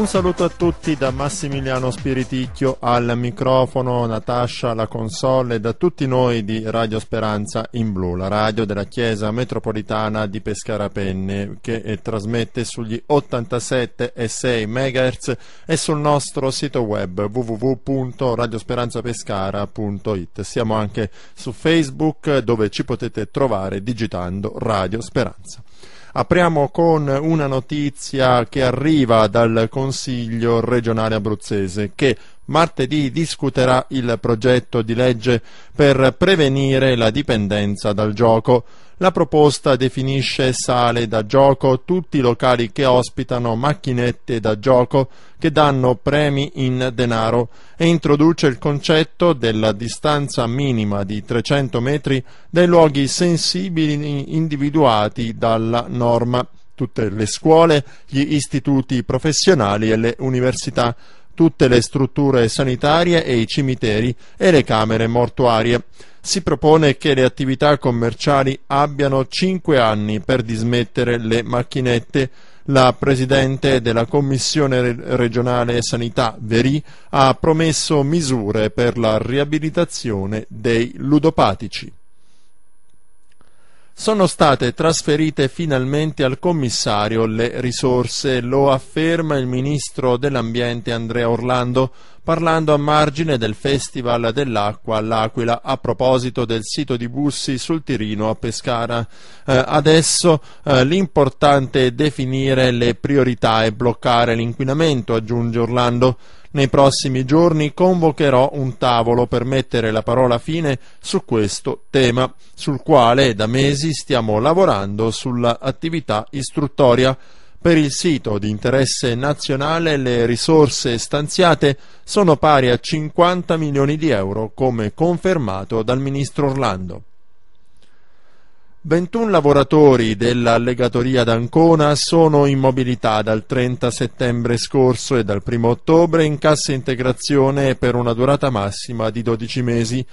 Un saluto a tutti da Massimiliano Spiriticchio al microfono, Natascia alla console e da tutti noi di Radio Speranza in Blu, la radio della Chiesa Metropolitana di Pescarapenne che eh, trasmette sugli 87,6 MHz e sul nostro sito web www.radiosperanzapescara.it. Siamo anche su Facebook dove ci potete trovare digitando Radio Speranza. Apriamo con una notizia che arriva dal Consiglio regionale abruzzese che martedì discuterà il progetto di legge per prevenire la dipendenza dal gioco. La proposta definisce sale da gioco tutti i locali che ospitano macchinette da gioco che danno premi in denaro e introduce il concetto della distanza minima di 300 metri dai luoghi sensibili individuati dalla norma tutte le scuole, gli istituti professionali e le università, tutte le strutture sanitarie e i cimiteri e le camere mortuarie si propone che le attività commerciali abbiano 5 anni per dismettere le macchinette. La Presidente della Commissione regionale Sanità, Veri, ha promesso misure per la riabilitazione dei ludopatici. Sono state trasferite finalmente al commissario le risorse, lo afferma il ministro dell'Ambiente Andrea Orlando, parlando a margine del Festival dell'Acqua all'Aquila a proposito del sito di Bussi sul Tirino a Pescara. Eh, adesso eh, l'importante è definire le priorità e bloccare l'inquinamento, aggiunge Orlando. Nei prossimi giorni convocherò un tavolo per mettere la parola fine su questo tema, sul quale da mesi stiamo lavorando sull'attività istruttoria. Per il sito di interesse nazionale le risorse stanziate sono pari a 50 milioni di euro, come confermato dal ministro Orlando. 21 lavoratori dell'allegatoria d'Ancona sono in mobilità dal 30 settembre scorso e dal 1 ottobre in cassa integrazione per una durata massima di 12 mesi.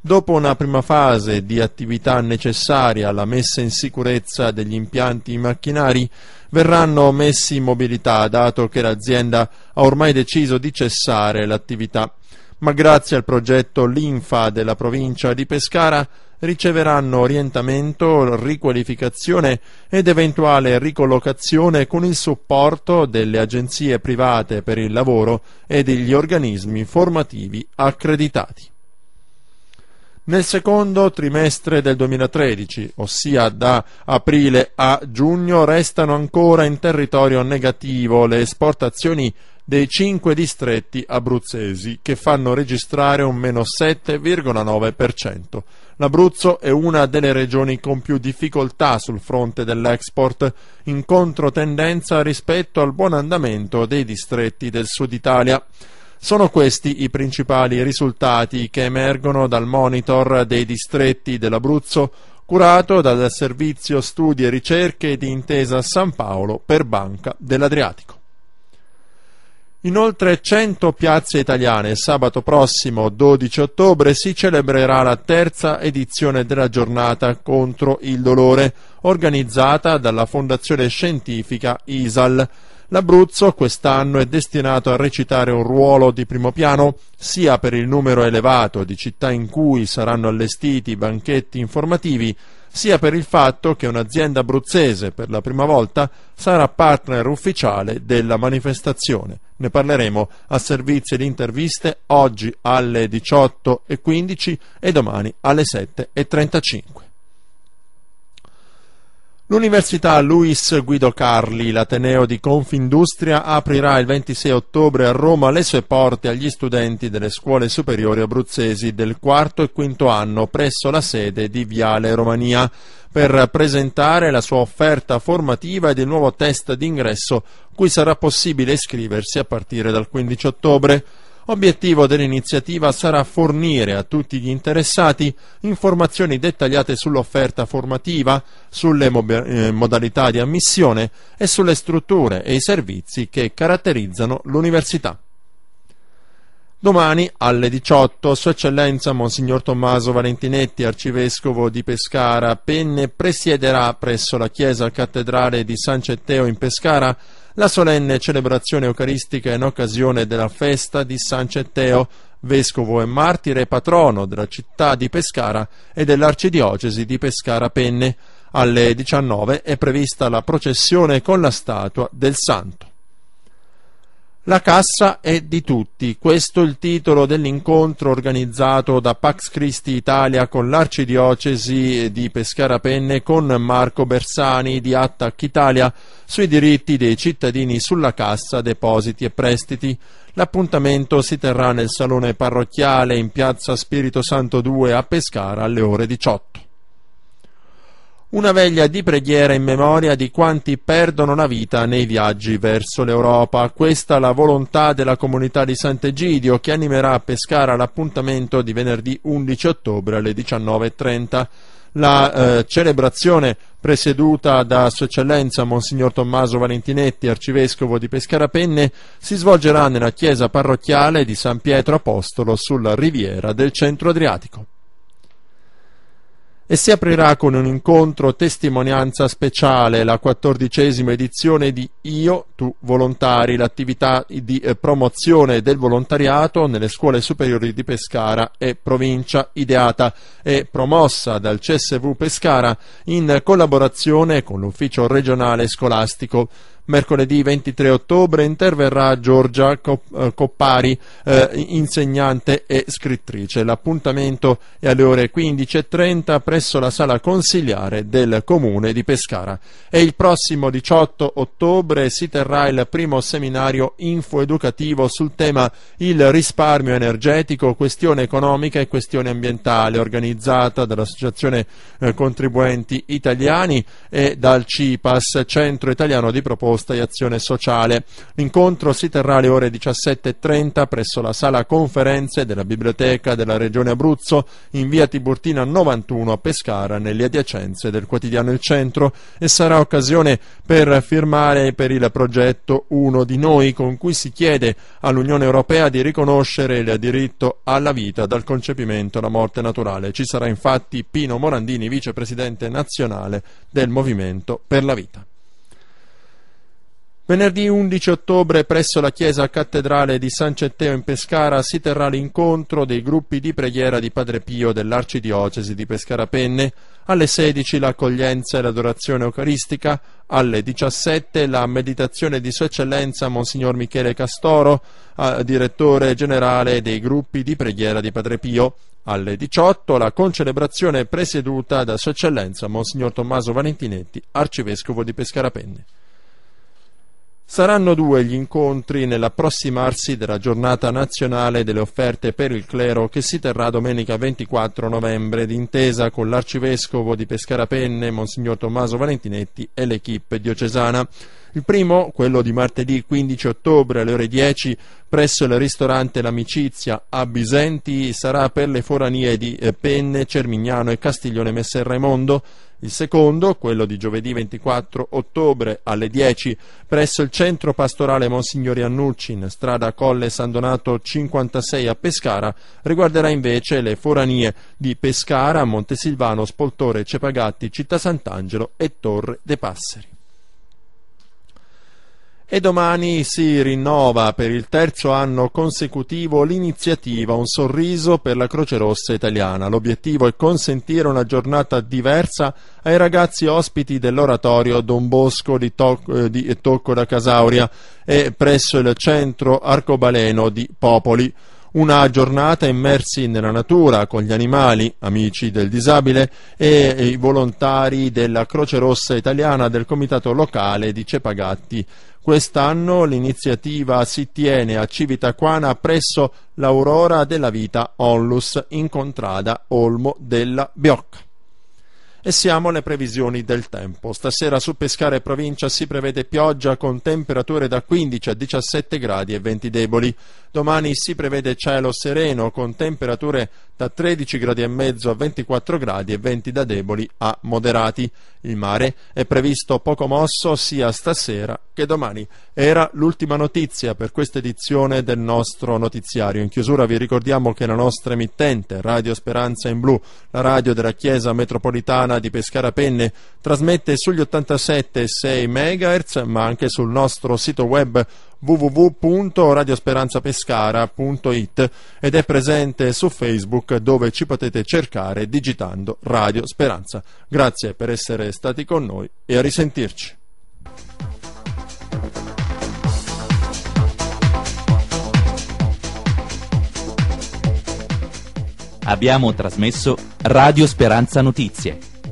Dopo una prima fase di attività necessaria alla messa in sicurezza degli impianti macchinari, verranno messi in mobilità dato che l'azienda ha ormai deciso di cessare l'attività. Ma grazie al progetto Linfa della provincia di Pescara riceveranno orientamento, riqualificazione ed eventuale ricollocazione con il supporto delle agenzie private per il lavoro e degli organismi formativi accreditati. Nel secondo trimestre del 2013, ossia da aprile a giugno, restano ancora in territorio negativo le esportazioni dei cinque distretti abruzzesi che fanno registrare un meno 7,9%. L'Abruzzo è una delle regioni con più difficoltà sul fronte dell'export, in controtendenza rispetto al buon andamento dei distretti del sud Italia. Sono questi i principali risultati che emergono dal monitor dei distretti dell'Abruzzo curato dal Servizio Studi e Ricerche di Intesa San Paolo per Banca dell'Adriatico. In oltre 100 piazze italiane sabato prossimo 12 ottobre si celebrerà la terza edizione della giornata contro il dolore, organizzata dalla Fondazione Scientifica ISAL. L'Abruzzo quest'anno è destinato a recitare un ruolo di primo piano sia per il numero elevato di città in cui saranno allestiti banchetti informativi, sia per il fatto che un'azienda abruzzese per la prima volta sarà partner ufficiale della manifestazione. Ne parleremo a servizio di interviste oggi alle 18.15 e domani alle 7.35. L'Università Luis Guido Carli, l'ateneo di Confindustria, aprirà il 26 ottobre a Roma le sue porte agli studenti delle scuole superiori abruzzesi del quarto e quinto anno presso la sede di Viale Romania per presentare la sua offerta formativa ed il nuovo test d'ingresso cui sarà possibile iscriversi a partire dal 15 ottobre. Obiettivo dell'iniziativa sarà fornire a tutti gli interessati informazioni dettagliate sull'offerta formativa, sulle eh, modalità di ammissione e sulle strutture e i servizi che caratterizzano l'università. Domani alle 18 Sua Eccellenza Monsignor Tommaso Valentinetti, arcivescovo di Pescara, Penne, presiederà presso la chiesa cattedrale di San Cetteo in Pescara la solenne celebrazione eucaristica in occasione della festa di San Cetteo, vescovo e martire patrono della città di Pescara e dell'arcidiocesi di Pescara Penne. Alle 19 è prevista la processione con la statua del santo. La cassa è di tutti, questo è il titolo dell'incontro organizzato da Pax Christi Italia con l'Arcidiocesi di Pescara Penne con Marco Bersani di Attac Italia sui diritti dei cittadini sulla cassa, depositi e prestiti. L'appuntamento si terrà nel salone parrocchiale in piazza Spirito Santo 2 a Pescara alle ore 18 una veglia di preghiera in memoria di quanti perdono la vita nei viaggi verso l'Europa. Questa è la volontà della comunità di Sant'Egidio che animerà a Pescara l'appuntamento di venerdì 11 ottobre alle 19.30. La eh, celebrazione presieduta da Sua Eccellenza Monsignor Tommaso Valentinetti, arcivescovo di Pescarapenne, si svolgerà nella chiesa parrocchiale di San Pietro Apostolo sulla riviera del centro Adriatico e si aprirà con un incontro testimonianza speciale, la quattordicesima edizione di Io, tu volontari, l'attività di eh, promozione del volontariato nelle scuole superiori di Pescara e provincia, ideata e promossa dal CSV Pescara in collaborazione con l'ufficio regionale scolastico mercoledì 23 ottobre interverrà Giorgia eh, Coppari, eh, insegnante e scrittrice. L'appuntamento è alle ore 15.30 presso la sala consigliare del comune di Pescara. E il prossimo 18 ottobre si terrà il primo seminario infoeducativo sul tema il risparmio energetico, questione economica e questione ambientale, organizzata dall'Associazione eh, Contribuenti Italiani e dal CIPAS, Centro Italiano di Proposta proposta di azione sociale. L'incontro si terrà alle ore 17.30 presso la sala conferenze della Biblioteca della Regione Abruzzo in via Tiburtina 91 a Pescara, nelle adiacenze del quotidiano Il Centro e sarà occasione per firmare per il progetto Uno di noi con cui si chiede all'Unione Europea di riconoscere il diritto alla vita dal concepimento alla morte naturale. Ci sarà infatti Pino Morandini, vicepresidente nazionale del Movimento per la Vita. Venerdì 11 ottobre presso la chiesa cattedrale di San Cetteo in Pescara si terrà l'incontro dei gruppi di preghiera di Padre Pio dell'Arcidiocesi di Pescara Penne, alle 16 l'accoglienza e l'adorazione eucaristica, alle 17 la meditazione di Sua Eccellenza Monsignor Michele Castoro, eh, direttore generale dei gruppi di preghiera di Padre Pio, alle 18 la concelebrazione presieduta da Sua Eccellenza Monsignor Tommaso Valentinetti, Arcivescovo di Pescara Penne. Saranno due gli incontri nell'approssimarsi della giornata nazionale delle offerte per il clero che si terrà domenica 24 novembre d'intesa con l'arcivescovo di Pescarapenne, Monsignor Tommaso Valentinetti e l'equipe diocesana. Il primo, quello di martedì 15 ottobre alle ore 10 presso il ristorante L'Amicizia a Bisenti, sarà per le foranie di eh, Penne, Cermignano e Castiglione Messer Raimondo il secondo, quello di giovedì 24 ottobre alle 10 presso il centro pastorale Monsignori Annucci in strada Colle San Donato 56 a Pescara, riguarderà invece le foranie di Pescara, Montesilvano, Spoltore, Cepagatti, Città Sant'Angelo e Torre de Passeri. E domani si rinnova per il terzo anno consecutivo l'iniziativa Un sorriso per la Croce Rossa italiana. L'obiettivo è consentire una giornata diversa ai ragazzi ospiti dell'oratorio Don Bosco di, Toc- eh, di Tocco da Casauria e presso il centro arcobaleno di Popoli una giornata immersi nella natura con gli animali, amici del disabile e i volontari della Croce Rossa Italiana del Comitato Locale di Cepagatti Quest'anno l'iniziativa si tiene a Civitaquana presso l'Aurora della Vita Onlus in contrada Olmo della Biocca. E siamo alle previsioni del tempo. Stasera su Pescara e provincia si prevede pioggia con temperature da 15 a 17 gradi e venti deboli. Domani si prevede cielo sereno con temperature da 13 gradi e mezzo a 24 gradi e venti da deboli a moderati. Il mare è previsto poco mosso sia stasera che domani. Era l'ultima notizia per questa edizione del nostro notiziario. In chiusura vi ricordiamo che la nostra emittente Radio Speranza in Blu, la radio della Chiesa Metropolitana Italiana di Pescara Penne trasmette sugli 87,6 MHz, ma anche sul nostro sito web www.radiosperanzapescara.it ed è presente su Facebook dove ci potete cercare digitando Radio Speranza. Grazie per essere stati con noi e a risentirci. Abbiamo trasmesso Radio Speranza Notizie